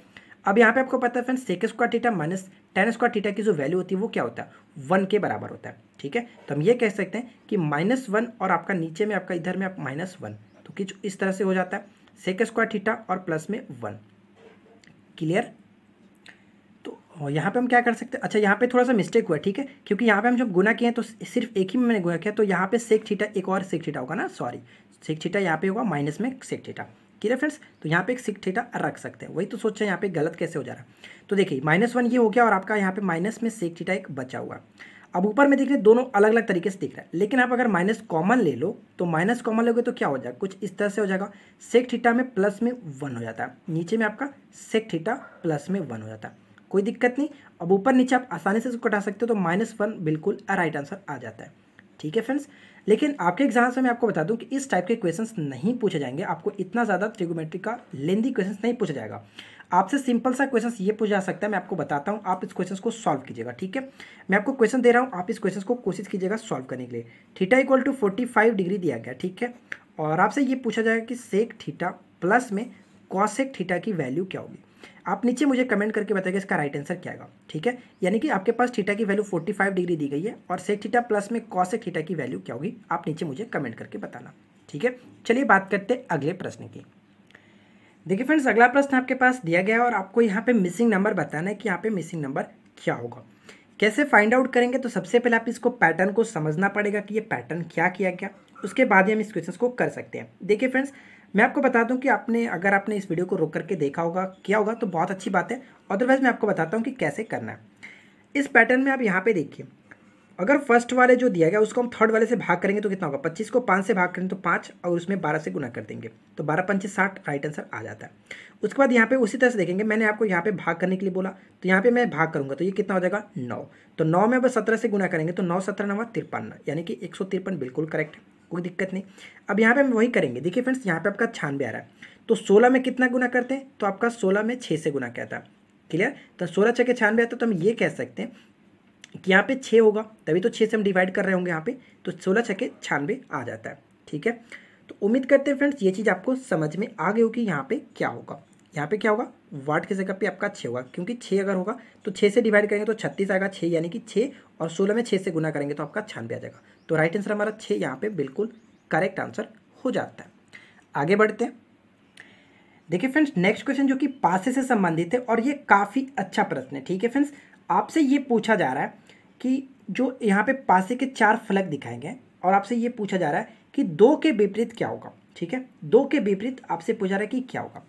अब यहाँ पे आपको पता है friends sec square theta minus tan square theta की जो वैल्यू होती है वो क्या होता है वन के बराबर होता है ठीक है तो हम ये कह सकते हैं कि माइनस वन और आपका नीचे में आपका इधर में आप माइनस वन तो कुछ इस तरह से हो जाता है सेक स्क्वायर थीटा और प्लस में वन क्लियर तो यहाँ पे हम क्या कर सकते हैं अच्छा यहाँ पे थोड़ा सा मिस्टेक हुआ ठीक है क्योंकि यहाँ पे हम जब गुना किए हैं तो सिर्फ एक ही में मैंने गुना किया तो यहाँ पे सेक थीटा एक और सेक थीटा होगा ना सॉरी सेक थीटा यहाँ पे होगा माइनस में सेक थीटा क्लियर फ्रेंड्स तो यहाँ पे एक सेक थीटा रख सकते हैं वही तो सोच रहे हैं यहाँ पे गलत कैसे हो जा रहा है तो देखिए माइनस वन ये हो गया और आपका यहाँ पे माइनस में सेक थीटा एक बचा हुआ अब ऊपर में देख रहे दोनों अलग अलग तरीके से दिख रहा है लेकिन आप अगर माइनस कॉमन ले लो तो माइनस कॉमन लोगे तो क्या हो जाएगा कुछ इस तरह से हो जाएगा सेक थीटा में प्लस में वन हो जाता है नीचे में आपका सेक थीटा प्लस में वन हो जाता है कोई दिक्कत नहीं अब ऊपर नीचे आप आसानी से इसको कटा सकते हो तो माइनस वन बिल्कुल राइट आंसर आ जाता है ठीक है फ्रेंड्स लेकिन आपके एग्जाम से मैं आपको बता दूं कि इस टाइप के क्वेश्चंस नहीं पूछे जाएंगे आपको इतना ज़्यादा ट्रिगोमेट्री का लेंदी क्वेश्चंस नहीं पूछा जाएगा आपसे सिंपल सा क्वेश्चन ये पूछा जा सकता है मैं आपको बताता हूँ आप इस क्वेश्चन को सॉल्व कीजिएगा ठीक है मैं आपको क्वेश्चन दे रहा हूँ आप इस क्वेश्चन को कोशिश कीजिएगा सॉल्व करने के लिए theta equal to forty five degree दिया गया ठीक है और आपसे ये पूछा जाएगा कि सेक थीटा प्लस में कॉसेक थीटा की वैल्यू क्या होगी आप नीचे मुझे कमेंट करके बताएगा इसका राइट आंसर क्या होगा ठीक है यानी कि आपके पास थीटा की वैल्यू 45 डिग्री दी गई है और सेक थीटा प्लस में कॉसेक थीटा की वैल्यू क्या होगी आप नीचे मुझे कमेंट करके बताना ठीक है चलिए बात करते हैं अगले प्रश्न की देखिए फ्रेंड्स अगला प्रश्न आपके पास दिया गया है और आपको यहाँ पे मिसिंग नंबर बताना है कि यहाँ पे मिसिंग नंबर क्या होगा कैसे फाइंड आउट करेंगे तो सबसे पहले आप इसको पैटर्न को समझना पड़ेगा कि ये पैटर्न क्या किया गया उसके बाद ही हम इस क्वेश्चन को कर सकते हैं देखिए फ्रेंड्स मैं आपको बता दूं कि आपने अगर आपने इस वीडियो को रोक करके देखा होगा किया होगा तो बहुत अच्छी बात है अदरवाइज मैं आपको बताता हूँ कि कैसे करना है इस पैटर्न में आप यहाँ पे देखिए अगर फर्स्ट वाले जो दिया गया उसको हम थर्ड वाले से भाग करेंगे तो कितना होगा पच्चीस को पाँच से भाग करेंगे तो पाँच और उसमें बारह से गुना कर देंगे तो बारह पंचे साठ राइट आंसर आ जाता है उसके बाद यहाँ पे उसी तरह से देखेंगे मैंने आपको यहाँ पे भाग करने के लिए बोला तो यहाँ पे मैं भाग करूँगा तो ये कितना हो जाएगा नौ तो नौ में अब सत्रह से गुना करेंगे तो नौ सत्रह नवा तिरपन यानी कि एक सौ तिरपन बिल्कुल करेक्ट है कोई दिक्कत नहीं अब यहाँ पे हम वही करेंगे देखिए फ्रेंड्स यहाँ पे आपका छानबे आ रहा है तो सोलह में कितना गुना करते हैं तो आपका सोलह में छः से गुना कहता है क्लियर तो सोलह छः के छानबे आता तो हम ये कह सकते हैं कि यहाँ पे छः होगा तभी तो छः से हम डिवाइड कर रहे होंगे यहाँ पे तो सोलह छके छानवे आ जाता है ठीक है तो उम्मीद करते हैं फ्रेंड्स ये चीज़ आपको समझ में आ गई होगी यहाँ पे क्या होगा यहाँ पे क्या होगा वाट की जगह पे आपका छः होगा क्योंकि छः अगर होगा तो छः से डिवाइड करेंगे तो छत्तीस आएगा छः यानी कि छः और सोलह में छः से गुना करेंगे तो आपका छानवे आ जाएगा तो राइट आंसर हमारा छः यहाँ पर बिल्कुल करेक्ट आंसर हो जाता है आगे बढ़ते हैं देखिए फ्रेंड्स नेक्स्ट क्वेश्चन जो कि पासे से संबंधित है और ये काफ़ी अच्छा प्रश्न है ठीक है फ्रेंड्स आपसे ये पूछा जा रहा है कि जो यहाँ पे पासे के चार फलक दिखाए गए और आपसे ये पूछा जा रहा है कि दो के विपरीत क्या होगा ठीक है दो के विपरीत आपसे पूछा रहा है कि क्या होगा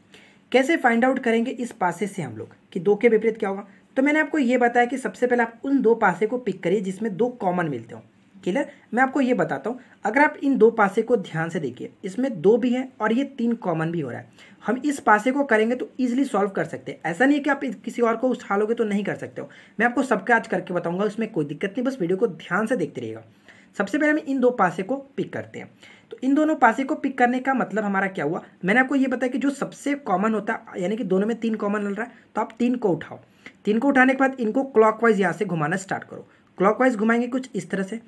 कैसे फाइंड आउट करेंगे इस पासे से हम लोग कि दो के विपरीत क्या होगा तो मैंने आपको ये बताया कि सबसे पहले आप उन दो पासे को पिक करिए जिसमें दो कॉमन मिलते हों क्लियर मैं आपको ये बताता हूँ अगर आप इन दो पासे को ध्यान से देखिए इसमें दो भी है और ये तीन कॉमन भी हो रहा है हम इस पासे को करेंगे तो ईजिली सॉल्व कर सकते हैं ऐसा नहीं है कि आप किसी और को उछालोगे तो नहीं कर सकते हो मैं आपको सबका आज करके बताऊंगा उसमें कोई दिक्कत नहीं बस वीडियो को ध्यान से देखते रहिएगा सबसे पहले हम इन दो पासे को पिक करते हैं तो इन दोनों पासे को पिक करने का मतलब हमारा क्या हुआ मैंने आपको ये बताया कि जो सबसे कॉमन होता है यानी कि दोनों में तीन कॉमन मिल रहा है तो आप तीन को उठाओ तीन को उठाने के बाद इनको क्लॉकवाइज यहाँ से घुमाना स्टार्ट करो क्लॉकवाइज घुमाएंगे कुछ इस तरह से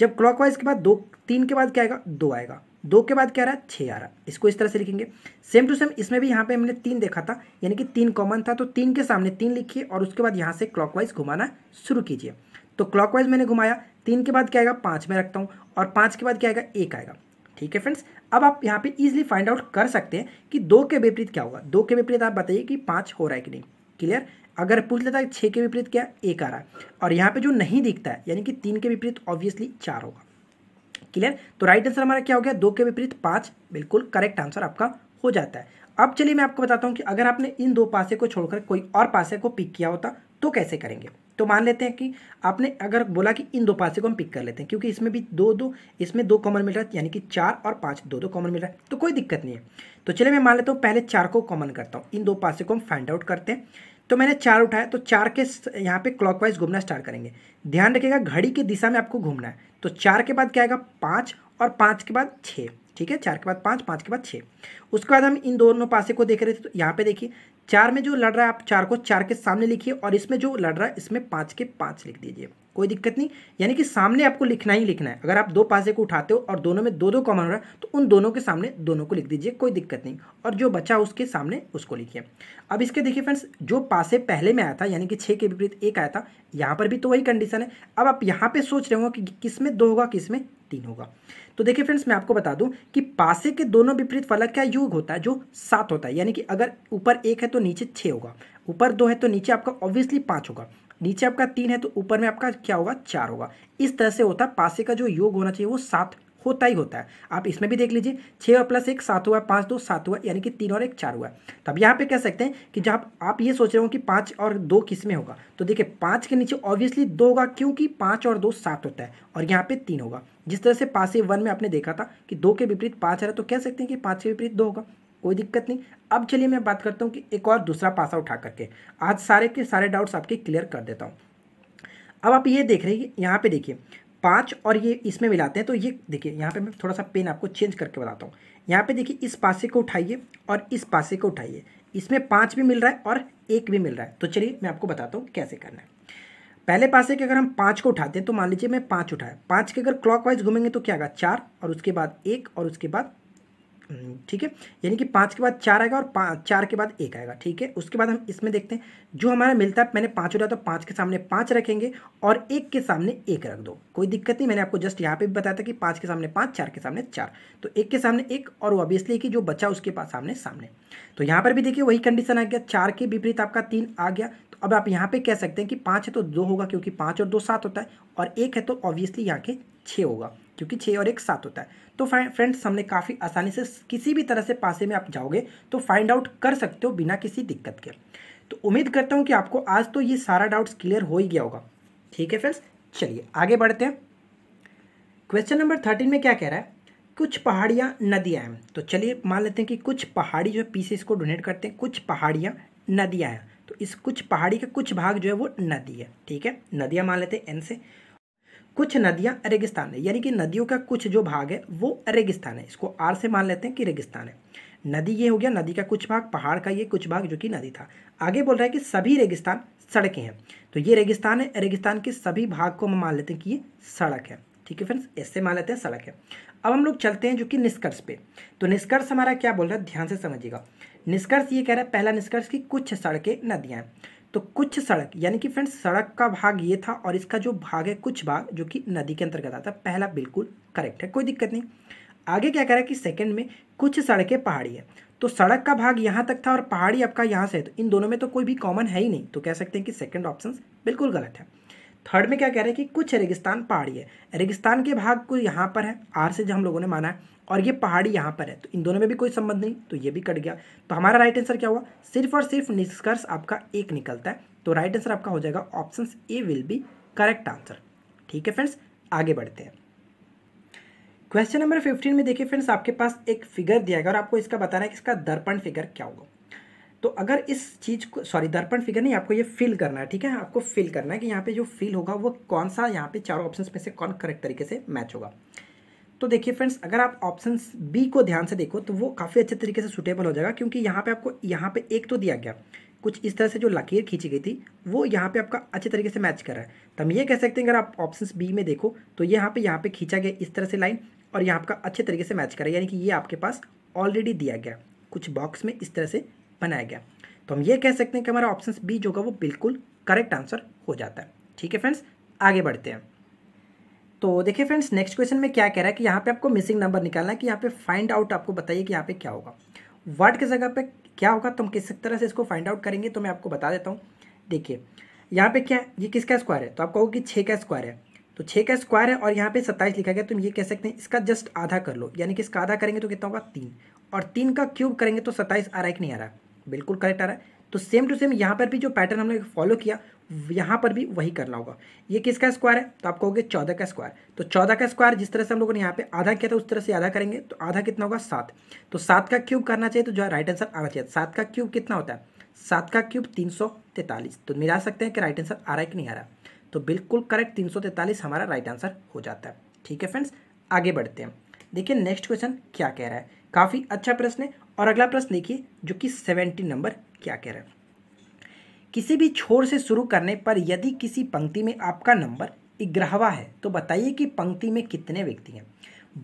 जब क्लॉकवाइज के बाद दो तीन के बाद क्या आएगा दो आएगा दो के बाद क्या आ रहा है छः आ रहा है इसको इस तरह से लिखेंगे सेम टू सेम इसमें भी यहाँ पे हमने तीन देखा था यानी कि तीन कॉमन था तो तीन के सामने तीन लिखिए और उसके बाद यहाँ से क्लॉकवाइज घुमाना शुरू कीजिए तो क्लॉकवाइज मैंने घुमाया तीन के बाद क्या आएगा पाँच में रखता हूँ और पाँच के बाद क्या आएगा एक आएगा ठीक है फ्रेंड्स अब आप यहाँ पे ईजिली फाइंड आउट कर सकते हैं कि दो के विपरीत क्या होगा दो के विपरीत आप बताइए कि पाँच हो रहा है कि नहीं क्लियर अगर पूछ लेता है छः के विपरीत क्या एक आ रहा है और यहाँ पे जो नहीं दिखता है यानी कि तीन के विपरीत ऑब्वियसली चार होगा क्लियर तो राइट आंसर हमारा क्या हो गया दो के विपरीत पाँच बिल्कुल करेक्ट आंसर आपका हो जाता है अब चलिए मैं आपको बताता हूँ कि अगर आपने इन दो पासे को छोड़कर कोई और पासे को पिक किया होता तो कैसे करेंगे तो मान लेते हैं कि आपने अगर बोला कि इन दो पासे को हम पिक कर लेते हैं क्योंकि इसमें भी दो दो इसमें दो कॉमन मिल रहा है यानी कि चार और पाँच दो दो कॉमन मिल रहा है तो कोई दिक्कत नहीं है तो चलिए मैं मान लेता हूँ पहले चार को कॉमन करता हूँ इन दो पासे को हम फाइंड आउट करते हैं तो मैंने चार उठाया तो चार के यहाँ पे क्लॉकवाइज घूमना स्टार्ट करेंगे ध्यान रखिएगा घड़ी की दिशा में आपको घूमना है तो चार के बाद क्या आएगा पाँच और पाँच के बाद छः ठीक है चार के बाद पाँच पाँच के बाद छः उसके बाद हम इन दोनों पासे को देख रहे थे तो यहाँ पे देखिए चार में जो लड़ रहा है आप चार को चार के सामने लिखिए और इसमें जो लड़ रहा है इसमें पाँच के पाँच लिख दीजिए कोई दिक्कत नहीं यानी कि सामने आपको लिखना ही लिखना है अगर आप दो पासे को उठाते हो और दोनों में दो दो कॉमन हो रहा है तो उन दोनों के सामने दोनों को लिख दीजिए कोई दिक्कत नहीं और जो बचा उसके सामने उसको लिखिए अब इसके देखिए फ्रेंड्स जो पासे पहले में आया था यानी कि छः के विपरीत एक आया था यहाँ पर भी तो वही कंडीशन है अब आप यहाँ पर सोच रहे हो कि किस में दो होगा किस में तीन होगा तो देखिए फ्रेंड्स मैं आपको बता दूं कि पासे के दोनों विपरीत फलक का योग होता है जो सात होता है यानी कि अगर ऊपर एक है तो नीचे छः होगा ऊपर दो है तो नीचे आपका ऑब्वियसली पाँच होगा नीचे आपका तीन है तो ऊपर में आपका क्या होगा चार होगा इस तरह से होता है पासे का जो योग होना चाहिए वो सात होता ही होता है आप इसमें भी देख लीजिए छः प्लस एक सात हुआ पाँच दो सात हुआ यानी कि तीन और एक चार हुआ तब यहाँ पे कह सकते हैं कि जब आप, ये सोच रहे हो कि पाँच और दो किस में होगा तो देखिए पाँच के नीचे ऑब्वियसली दो होगा क्योंकि पाँच और दो सात होता है और यहाँ पे तीन होगा जिस तरह से पासे वन में आपने देखा था कि दो के विपरीत पाँच आ रहा है तो कह सकते हैं कि पाँच के विपरीत दो होगा कोई दिक्कत नहीं अब चलिए मैं बात करता हूँ कि एक और दूसरा पासा उठा करके आज सारे के सारे डाउट्स आपके क्लियर कर देता हूँ अब आप ये देख रहे हैं यहाँ पे देखिए पाँच और ये इसमें मिलाते हैं तो ये देखिए यहाँ पे मैं थोड़ा सा पेन आपको चेंज करके बताता हूँ यहाँ पे देखिए इस पासे को उठाइए और इस पासे को उठाइए इसमें पाँच भी मिल रहा है और एक भी मिल रहा है तो चलिए मैं आपको बताता हूँ कैसे करना है पहले पासे के अगर हम पाँच को उठाते हैं तो मान लीजिए मैं पाँच उठाया पाँच के अगर क्लॉक घूमेंगे तो क्या आएगा चार और उसके बाद एक और उसके बाद हम्म, ठीक है यानी कि पाँच के बाद चार आएगा और चार के बाद एक आएगा ठीक है उसके बाद हम इसमें देखते हैं जो हमारा मिलता है मैंने पाँच उठाया तो पाँच के सामने पाँच रखेंगे और एक के सामने एक रख दो कोई दिक्कत नहीं मैंने आपको जस्ट यहाँ पे भी बताया था कि पाँच के सामने पाँच चार के सामने चार तो एक के सामने एक और ऑब्वियसली कि जो बच्चा उसके पास सामने सामने तो यहाँ पर भी देखिए वही कंडीशन आ गया चार के विपरीत आपका तीन आ गया तो अब आप यहाँ पर कह सकते हैं कि पाँच है तो दो होगा क्योंकि पाँच और दो सात होता है और एक है तो ऑब्वियसली यहाँ के छः होगा क्योंकि छः और एक सात होता है तो फ्रेंड्स हमने काफ़ी आसानी से किसी भी तरह से पासे में आप जाओगे तो फाइंड आउट कर सकते हो बिना किसी दिक्कत के तो उम्मीद करता हूँ कि आपको आज तो ये सारा डाउट्स क्लियर हो ही गया होगा ठीक है फ्रेंड्स चलिए आगे बढ़ते हैं क्वेश्चन नंबर थर्टीन में क्या कह रहा है कुछ पहाड़ियाँ नदियाँ हैं तो चलिए मान लेते हैं कि कुछ पहाड़ी जो है पीसेस को डोनेट करते हैं कुछ पहाड़ियाँ नदियाँ हैं तो इस कुछ पहाड़ी का कुछ भाग जो है वो नदी है ठीक है नदियाँ मान लेते हैं एन से कुछ नदियां रेगिस्तान है यानी कि नदियों का कुछ जो भाग है वो रेगिस्तान है इसको आर से मान लेते हैं कि रेगिस्तान है नदी ये हो गया नदी का कुछ भाग पहाड़ का ये कुछ भाग जो कि नदी था आगे बोल रहा है कि सभी रेगिस्तान सड़कें हैं तो ये रेगिस्तान है रेगिस्तान के सभी भाग को हम मान लेते हैं कि ये सड़क है ठीक है फ्रेंड्स इससे मान लेते हैं सड़क है अब हम लोग चलते हैं जो कि निष्कर्ष पे तो निष्कर्ष हमारा क्या बोल रहा है ध्यान से समझिएगा निष्कर्ष ये कह रहा है पहला निष्कर्ष कि कुछ सड़कें नदियां हैं तो कुछ सड़क यानी कि फ्रेंड्स सड़क का भाग ये था और इसका जो भाग है कुछ भाग जो कि नदी के अंतर्गत आता है पहला बिल्कुल करेक्ट है कोई दिक्कत नहीं आगे क्या कह रहा है कि सेकंड में कुछ सड़कें पहाड़ी है तो सड़क का भाग यहाँ तक था और पहाड़ी आपका यहाँ से है तो इन दोनों में तो कोई भी कॉमन है ही नहीं तो कह सकते हैं कि सेकेंड ऑप्शन बिल्कुल गलत है थर्ड में क्या कह रहे हैं कि कुछ रेगिस्तान पहाड़ी है रेगिस्तान के भाग को यहाँ पर है आर से जो हम लोगों ने माना है और ये पहाड़ी यहाँ पर है तो इन दोनों में भी कोई संबंध नहीं तो ये भी कट गया तो हमारा राइट आंसर क्या हुआ सिर्फ और सिर्फ निष्कर्ष आपका एक निकलता है तो राइट आंसर आपका हो जाएगा option A will be correct answer ठीक है फ्रेंड्स आगे बढ़ते हैं क्वेश्चन नंबर फिफ्टीन में देखिए फ्रेंड्स आपके पास एक फिगर दिया गया और आपको इसका बताना है कि इसका दर्पण फिगर क्या होगा तो अगर इस चीज़ को सॉरी दर्पण फिगर नहीं आपको ये फिल करना है ठीक है आपको फिल करना है कि यहाँ पे जो फिल होगा वो कौन सा यहाँ पे चारों ऑप्शंस में से कौन करेक्ट तरीके से मैच होगा तो देखिए फ्रेंड्स अगर आप ऑप्शन बी को ध्यान से देखो तो वो काफ़ी अच्छे तरीके से सूटेबल हो जाएगा क्योंकि यहाँ पे आपको यहाँ पे एक तो दिया गया कुछ इस तरह से जो लकीर खींची गई थी वो यहाँ पे आपका अच्छे तरीके से मैच कर रहा है तो हम ये कह सकते हैं अगर आप ऑप्शन बी में देखो तो यहाँ पर यहाँ पर खींचा गया इस तरह से लाइन और यहाँ आपका अच्छे तरीके से मैच कर रहा है यानी कि ये आपके पास ऑलरेडी दिया गया कुछ बॉक्स में इस तरह से बनाया गया तो हम ये कह सकते हैं कि हमारा ऑप्शन बी जो होगा वो बिल्कुल करेक्ट आंसर हो जाता है ठीक है फ्रेंड्स आगे बढ़ते हैं तो देखिए फ्रेंड्स नेक्स्ट क्वेश्चन में क्या कह रहा है कि यहाँ पे आपको मिसिंग नंबर निकालना है कि यहाँ पे फाइंड आउट आपको बताइए कि यहाँ पे क्या होगा वर्ड की जगह पे क्या होगा तुम तो किस तरह से इसको फाइंड आउट करेंगे तो मैं आपको बता देता हूँ देखिए यहाँ पे क्या है ये किसका स्क्वायर है तो आप कहोगे कि छः का स्क्वायर है तो छः का स्क्वायर है और यहाँ पे सत्ताईस लिखा गया तुम तो ये कह सकते हैं इसका जस्ट आधा कर लो यानी कि इसका आधा करेंगे तो कितना होगा तीन और तीन का क्यूब करेंगे तो सत्ताईस आ रहा है कि नहीं आ रहा बिल्कुल करेक्ट आ रहा है तो सेम टू सेम यहाँ पर भी जो पैटर्न हमने फॉलो किया यहाँ पर भी वही करना होगा ये किसका स्क्वायर है तो आप कहोगे चौदह का स्क्वायर तो चौदह का स्क्वायर जिस तरह से हम लोगों ने यहाँ पे आधा किया था उस तरह से आधा करेंगे तो आधा कितना होगा सात तो सात का क्यूब करना चाहिए तो जो है राइट आंसर आना चाहिए सात का क्यूब कितना होता है सात का क्यूब तीन सौ तैतालीस तो मिला सकते हैं कि राइट आंसर आ रहा है कि नहीं आ रहा तो बिल्कुल करेक्ट तीन सौ तैतालीस हमारा राइट आंसर हो जाता है ठीक है फ्रेंड्स आगे बढ़ते हैं देखिए नेक्स्ट क्वेश्चन क्या कह रहा है काफ़ी अच्छा प्रश्न है और अगला प्रश्न देखिए जो कि सेवेंटी नंबर क्या कह रहे हैं किसी भी छोर से शुरू करने पर यदि किसी पंक्ति में आपका नंबर ग्रहवा है तो बताइए कि पंक्ति में कितने व्यक्ति हैं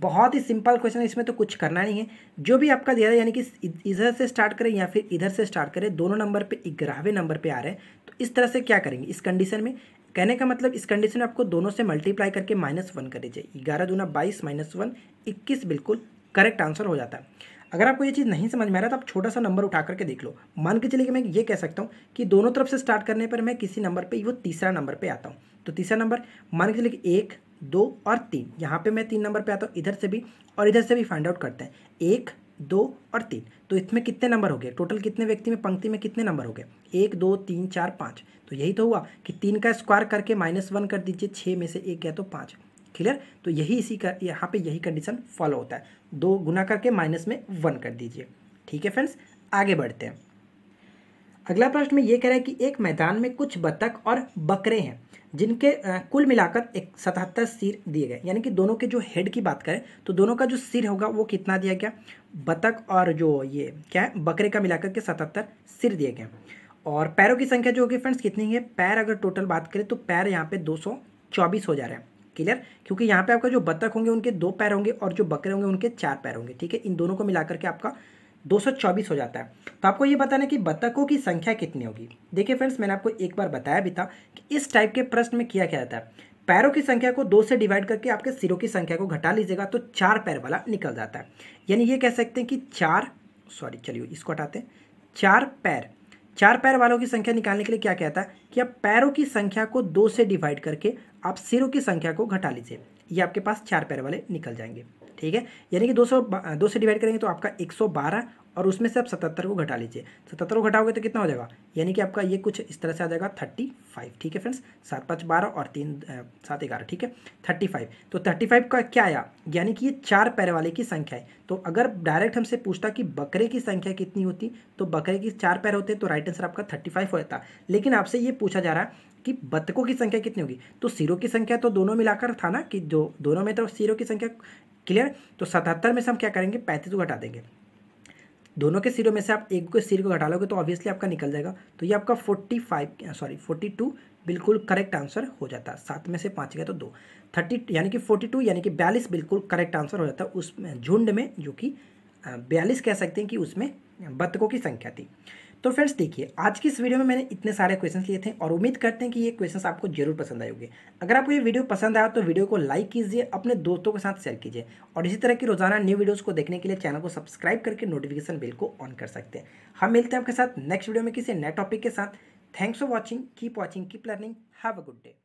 बहुत ही सिंपल क्वेश्चन है इसमें तो कुछ करना नहीं है जो भी आपका दिया है यानी कि इधर से स्टार्ट करें या फिर इधर से स्टार्ट करें दोनों नंबर पे ग्रहवे नंबर पे आ रहे हैं तो इस तरह से क्या करेंगे इस कंडीशन में कहने का मतलब इस कंडीशन में आपको दोनों से मल्टीप्लाई करके माइनस वन कर दीजिए ग्यारह दूना बाईस माइनस वन इक्कीस बिल्कुल करेक्ट आंसर हो जाता है अगर आपको ये चीज़ नहीं समझ में आ रहा तो आप छोटा सा नंबर उठा करके देख लो मान के चलिए कि मैं ये कह सकता हूँ कि दोनों तरफ से स्टार्ट करने पर मैं किसी नंबर पर वो तीसरा नंबर पर आता हूँ तो तीसरा नंबर मान के चलिए कि एक दो और तीन यहाँ पे मैं तीन नंबर पे आता हूँ इधर से भी और इधर से भी फाइंड आउट करते हैं एक दो और तीन तो इसमें कितने नंबर हो गए टोटल कितने व्यक्ति में पंक्ति में कितने नंबर हो गए एक दो तीन चार पाँच तो यही तो हुआ कि तीन का स्क्वायर करके माइनस वन कर दीजिए छः में से एक गया तो पाँच क्लियर तो यही इसी का यहाँ पे यही कंडीशन फॉलो होता है दो गुना करके माइनस में वन कर दीजिए ठीक है फ्रेंड्स आगे बढ़ते हैं अगला प्रश्न में ये कह रहा है कि एक मैदान में कुछ बतख और बकरे हैं जिनके कुल मिलाकर एक सतहत्तर सिर दिए गए यानी कि दोनों के जो हेड की बात करें तो दोनों का जो सिर होगा वो कितना दिया गया बतख और जो ये क्या है बकरे का मिलाकर के सतहत्तर सिर दिए गए और पैरों की संख्या जो होगी फ्रेंड्स कितनी है पैर अगर टोटल बात करें तो पैर यहाँ पे दो सौ चौबीस हो जा रहे हैं क्लियर क्योंकि यहाँ पे आपका जो बत्तख होंगे उनके दो पैर होंगे और जो बकरे होंगे उनके चार पैर होंगे ठीक है इन दोनों को मिलाकर के आपका 224 हो जाता है तो आपको ये बताना कि बत्तखों की संख्या कितनी होगी देखिए फ्रेंड्स मैंने आपको एक बार बताया भी था कि इस टाइप के प्रश्न में किया क्या जाता है पैरों की संख्या को दो से डिवाइड करके आपके सिरों की संख्या को घटा लीजिएगा तो चार पैर वाला निकल जाता है यानी ये कह सकते हैं कि चार सॉरी चलिए इसको हटाते हैं चार पैर चार पैर वालों की संख्या निकालने के लिए क्या कहता है कि आप पैरों की संख्या को दो से डिवाइड करके आप सिरों की संख्या को घटा लीजिए ये आपके पास चार पैर वाले निकल जाएंगे ठीक है यानी कि 200 से डिवाइड करेंगे तो आपका 112 और उसमें से आप सतहत्तर को घटा लीजिए सतहत्तर को घटाओगे तो कितना हो जाएगा यानी कि आपका ये कुछ इस तरह से आ जाएगा थर्टी फाइव ठीक है फ्रेंड्स सात पाँच बारह और तीन सात ग्यारह ठीक है थर्टी फाइव तो थर्टी फाइव का क्या आया यानी कि ये चार पैर वाले की संख्या है तो अगर डायरेक्ट हमसे पूछता कि बकरे की संख्या कितनी होती तो बकरे की चार पैर होते तो राइट आंसर आपका थर्टी फाइव हो जाता लेकिन आपसे ये पूछा जा रहा है कि बतकों की संख्या कितनी होगी तो सिरों की संख्या तो दोनों मिलाकर था ना कि जो दोनों में तो सिरों की संख्या क्लियर तो सतहत्तर में से हम क्या करेंगे पैंतीस को घटा देंगे दोनों के सिरों में से आप एक को सिर को घटा लोगे तो ऑब्वियसली आपका निकल जाएगा तो ये आपका forty five sorry forty two बिल्कुल करेक्ट आंसर हो जाता है सात में से पाँच गया तो दो थर्टी यानी कि फोर्टी टू यानी कि बयालीस बिल्कुल करेक्ट आंसर हो जाता है उस झुंड में जो कि बयालीस कह सकते हैं कि उसमें बतकों की संख्या थी तो फ्रेंड्स देखिए आज की इस वीडियो में मैंने इतने सारे क्वेश्चन लिए थे और उम्मीद करते हैं कि ये क्वेश्चन आपको जरूर पसंद आए होंगे अगर आपको ये वीडियो पसंद आया तो वीडियो को लाइक कीजिए अपने दोस्तों के साथ शेयर कीजिए और इसी तरह की रोजाना न्यू वीडियोज़ को देखने के लिए चैनल को सब्सक्राइब करके नोटिफिकेशन बिल को ऑन कर सकते हैं हम मिलते हैं आपके साथ नेक्स्ट वीडियो में किसी नए टॉपिक के साथ thanks for watching keep watching keep learning have a good day